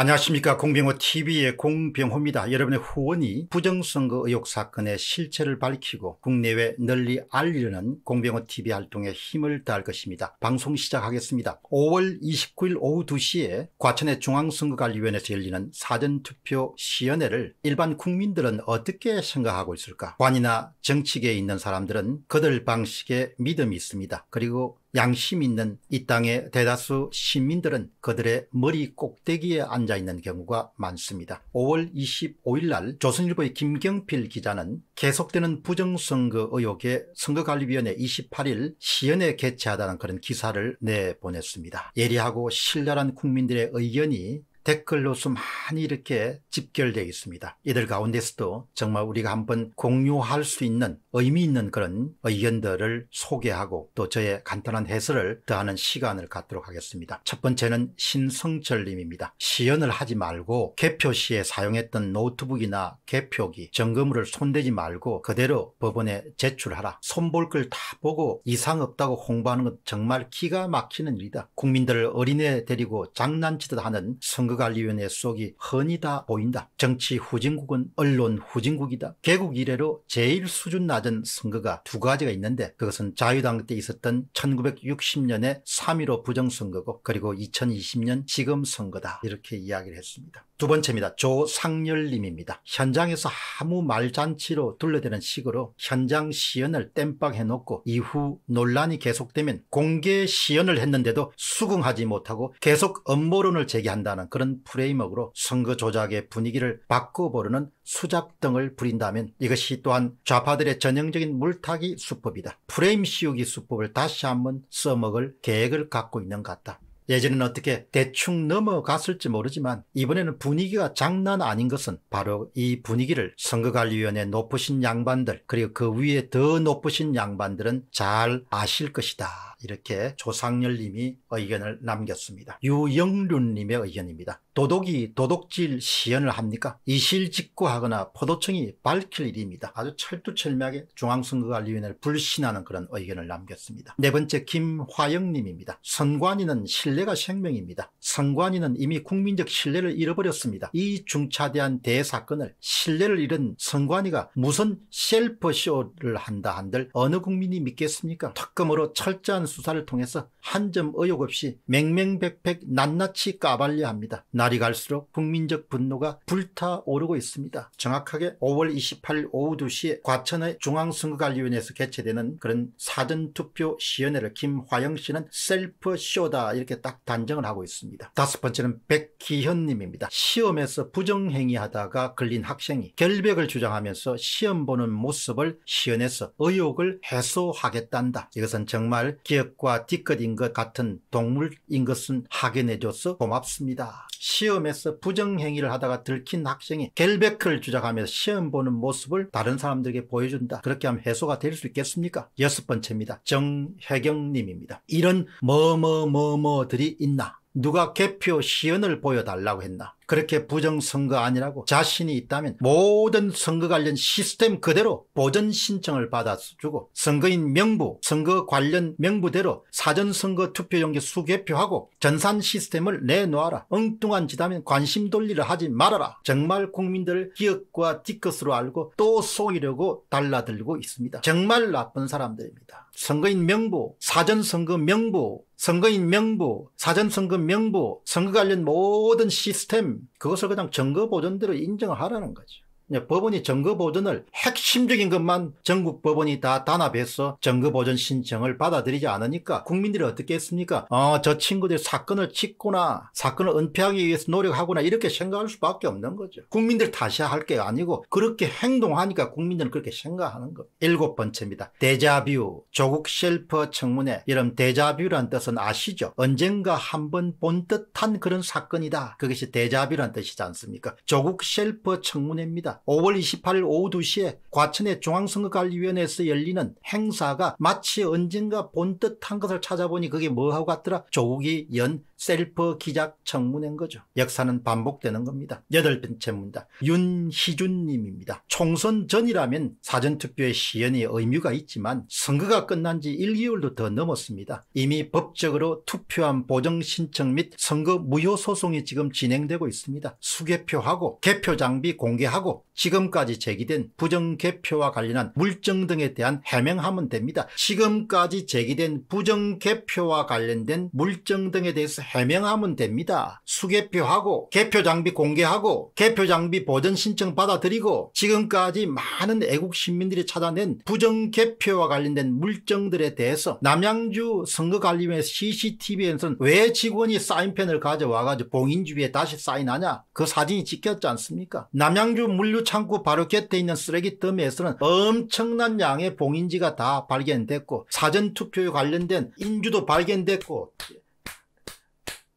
안녕하십니까 공병호TV의 공병호입니다. 여러분의 후원이 부정선거 의혹 사건의 실체를 밝히고 국내외 널리 알리려는 공병호TV 활동에 힘을 다할 것입니다. 방송 시작하겠습니다. 5월 29일 오후 2시에 과천의 중앙선거관리위원회에서 열리는 사전투표 시연회를 일반 국민들은 어떻게 생각하고 있을까? 관이나 정치계에 있는 사람들은 그들 방식에 믿음이 있습니다. 그리고 양심 있는 이 땅의 대다수 시민들은 그들의 머리 꼭대기에 앉아있는 경우가 많습니다. 5월 25일 날 조선일보의 김경필 기자는 계속되는 부정선거 의혹에 선거관리위원회 28일 시연에 개최하다는 그런 기사를 내보냈습니다. 예리하고 신랄한 국민들의 의견이 댓글로서 많이 이렇게 집결되어 있습니다. 이들 가운데서도 정말 우리가 한번 공유할 수 있는 의미 있는 그런 의견들을 소개하고 또 저의 간단한 해설을 더하는 시간을 갖도록 하겠습니다. 첫 번째는 신성철님입니다. 시연을 하지 말고 개표 시에 사용했던 노트북이나 개표기, 점검물을 손대지 말고 그대로 법원에 제출하라. 손볼 걸 다 보고 이상 없다고 홍보하는 건 정말 기가 막히는 일이다. 국민들을 어린애 데리고 장난치듯 하는 선거 선거관리위원회 속이 흔히 다 보인다. 정치 후진국은 언론 후진국이다. 개국 이래로 제일 수준 낮은 선거가 두 가지가 있는데 그것은 자유당 때 있었던 1960년에 3.15 부정선거고 그리고 2020년 지금 선거다 이렇게 이야기를 했습니다. 두 번째입니다. 조상열님입니다. 현장에서 아무 말잔치로 둘러대는 식으로 현장 시연을 땜빵 해놓고 이후 논란이 계속되면 공개 시연을 했는데도 수긍하지 못하고 계속 업무론을 제기한다는 그런 프레임업으로 선거 조작의 분위기를 바꿔보려는 수작등을 부린다면 이것이 또한 좌파들의 전형적인 물타기 수법이다. 프레임 씌우기 수법을 다시 한번 써먹을 계획을 갖고 있는 것 같다. 예전에는 어떻게 대충 넘어갔을지 모르지만 이번에는 분위기가 장난 아닌 것은 바로 이 분위기를 선거관리위원회 높으신 양반들 그리고 그 위에 더 높으신 양반들은 잘 아실 것이다. 이렇게 조상열님이 의견을 남겼습니다. 유영륜님의 의견입니다. 도덕이도덕질 시연을 합니까? 이실직구하거나 포도청이 밝힐 일입니다. 아주 철두철미하게 중앙선거관리위원회를 불신하는 그런 의견을 남겼습니다. 네 번째 김화영님입니다. 선관위는 신뢰가 생명입니다. 선관위는 이미 국민적 신뢰를 잃어버렸습니다. 이 중차대한 대사건을 신뢰를 잃은 선관위가 무슨 셀프쇼를 한다 한들 어느 국민이 믿겠습니까? 특검으로 철저한 수사를 통해서 한 점의혹 없이 맹맹백백 낱낱이 까발려 합니다. 날이 갈수록 국민적 분노가 불타오르고 있습니다. 정확하게 5월 28일 오후 2시에 과천의 중앙선거관리위원회에서 개최되는 그런 사전투표 시연회를 김화영 씨는 셀프 쇼다 이렇게 딱 단정을 하고 있습니다. 다섯 번째는 백기현님입니다. 시험에서 부정행위하다가 걸린 학생이 결백을 주장하면서 시험 보는 모습을 시연해서 의혹을 해소하겠단다. 이것은 정말 기업 지역과 뒤끝인 것 같은 동물인 것은 확인해줘서 고맙습니다. 시험에서 부정행위를 하다가 들킨 학생이 겔베을 주장하며 시험 보는 모습을 다른 사람들에게 보여준다. 그렇게 하면 해소가 될 수 있겠습니까? 여섯 번째입니다. 정혜경님입니다. 이런 뭐뭐뭐뭐들이 있나? 누가 개표 시연을 보여달라고 했나? 그렇게 부정선거 아니라고 자신이 있다면 모든 선거 관련 시스템 그대로 보전 신청을 받아주고 선거인 명부 선거 관련 명부대로 사전선거 투표용지 수개표하고 전산 시스템을 내놓아라 엉뚱한 짓하면 관심 돌리를 하지 말아라 정말 국민들 기억과 뒤끝으로 알고 또 속이려고 달라들고 있습니다 정말 나쁜 사람들입니다 선거인 명부 사전선거 명부 선거인 명부, 사전선거 명부, 선거 관련 모든 시스템 그것을 그냥 증거 보존대로 인정하라는 거죠. 네, 법원이 증거 보존을 핵심적인 것만 전국 법원이 다 단합해서 증거 보존 신청을 받아들이지 않으니까 국민들이 어떻게 했습니까? 어, 저 친구들이 사건을 짓거나 사건을 은폐하기 위해서 노력하거나 이렇게 생각할 수밖에 없는 거죠. 국민들 다시 할 게 아니고 그렇게 행동하니까 국민들은 그렇게 생각하는 거. 일곱 번째입니다. 데자뷰 조국 셀프 청문회 이런 데자뷰란 뜻은 아시죠? 언젠가 한 번 본 듯한 그런 사건이다. 그것이 데자뷰란 뜻이지 않습니까? 조국 셀프 청문회입니다. 5월 28일 오후 2시에 과천의 중앙선거관리위원회에서 열리는 행사가 마치 언젠가 본 듯한 것을 찾아보니 그게 뭐하고 같더라 조국이 연 셀프 기작 청문회인 거죠. 역사는 반복되는 겁니다. 여덟 번째 문다 윤희준님입니다. 총선 전이라면 사전투표의 시연이 의미가 있지만 선거가 끝난 지 1개월도 더 넘었습니다. 이미 법적으로 투표한 보정신청 및 선거 무효 소송이 지금 진행되고 있습니다. 수개표하고 개표 장비 공개하고 지금까지 제기된 부정개표와 관련한 물증 등에 대한 해명하면 됩니다. 지금까지 제기된 부정개표와 관련된 물증 등에 대해서 해명하면 됩니다. 수개표하고 개표장비 공개하고 개표장비 보전 신청 받아들이고 지금까지 많은 애국 시민들이 찾아낸 부정개표와 관련된 물증들에 대해서 남양주 선거관리위원회 CCTV에서는 왜 직원이 사인펜을 가져와가지고 봉인주위에 다시 사인하냐 그 사진이 찍혔지 않습니까? 남양주 물류 창고 바로 곁에 있는 쓰레기 더미에서는 엄청난 양의 봉인지가 다 발견됐고 사전투표에 관련된 인주도 발견됐고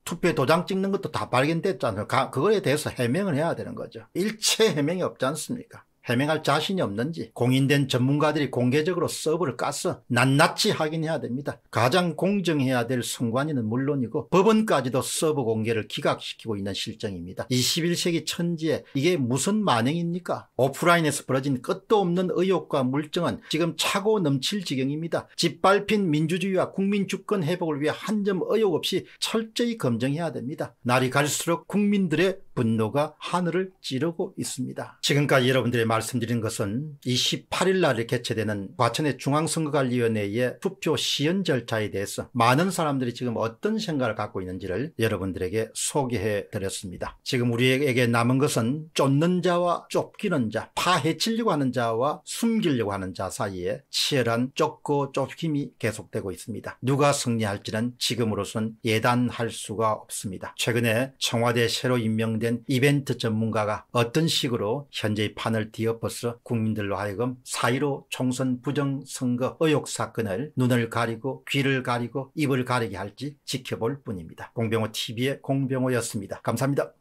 투표에 도장 찍는 것도 다 발견됐잖아요. 그거에 대해서 해명을 해야 되는 거죠. 일체 해명이 없지 않습니까? 해명할 자신이 없는지 공인된 전문가들이 공개적으로 서버를 까서 낱낱이 확인해야 됩니다. 가장 공정해야 될 선관위는 물론이고 법원까지도 서버 공개를 기각시키고 있는 실정입니다. 21세기 천지에 이게 무슨 만행입니까? 오프라인에서 벌어진 끝도 없는 의혹과 물증은 지금 차고 넘칠 지경입니다. 짓밟힌 민주주의와 국민 주권 회복을 위해 한 점 의혹 없이 철저히 검증해야 됩니다. 날이 갈수록 국민들의 분노가 하늘을 찌르고 있습니다. 지금까지 여러분들의 말씀드린 것은 28일 날에 개최되는 과천의 중앙선거관리위원회의 투표 시연 절차에 대해서 많은 사람들이 지금 어떤 생각을 갖고 있는지를 여러분들에게 소개해 드렸습니다. 지금 우리에게 남은 것은 쫓는 자와 쫓기는 자, 파헤치려고 하는 자와 숨기려고 하는 자 사이에 치열한 쫓고 쫓김이 계속되고 있습니다. 누가 승리할지는 지금으로선 예단할 수가 없습니다. 최근에 청와대 새로 임명된 이벤트 전문가가 어떤 식으로 현재의 판을 뒤엎어서 국민들로 하여금 4.15 총선 부정선거 의혹 사건을 눈을 가리고 귀를 가리고 입을 가리게 할지 지켜볼 뿐입니다. 공병호TV의 공병호였습니다. 감사합니다.